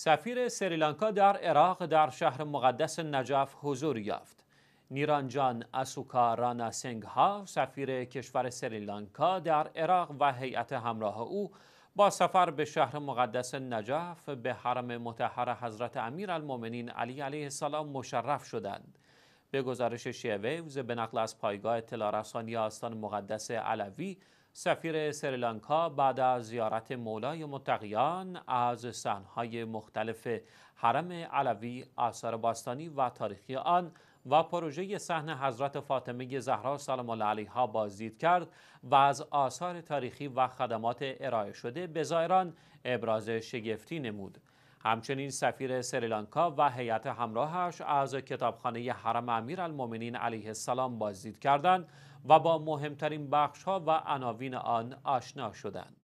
سفیر سریلانکا در عراق در شهر مقدس نجف حضور یافت. نیرانجان اسوکا رانا سنگها سفیر کشور سریلانکا در عراق و هیئت همراه او با سفر به شهر مقدس نجف به حرم متحر حضرت امیر المومنین علی علیه السلام مشرف شدند. به گزارش شیویوز به نقل از پایگاه اطلاع آستان مقدس علوی سفیر سریلانکا بعد از زیارت مولای متقیان از سنهای مختلف حرم علوی آثار باستانی و تاریخی آن و پروژه صحن حضرت فاطمه زهرا سلام الله علیها بازدید کرد و از آثار تاریخی و خدمات ارائه شده به زائران ابراز شگفتی نمود همچنین سفیر سریلانکا و هیئت همراهش از کتابخانه حرم امیرالمؤمنین علیه السلام بازدید کردند و با مهمترین بخش ها و عناوین آن آشنا شدند.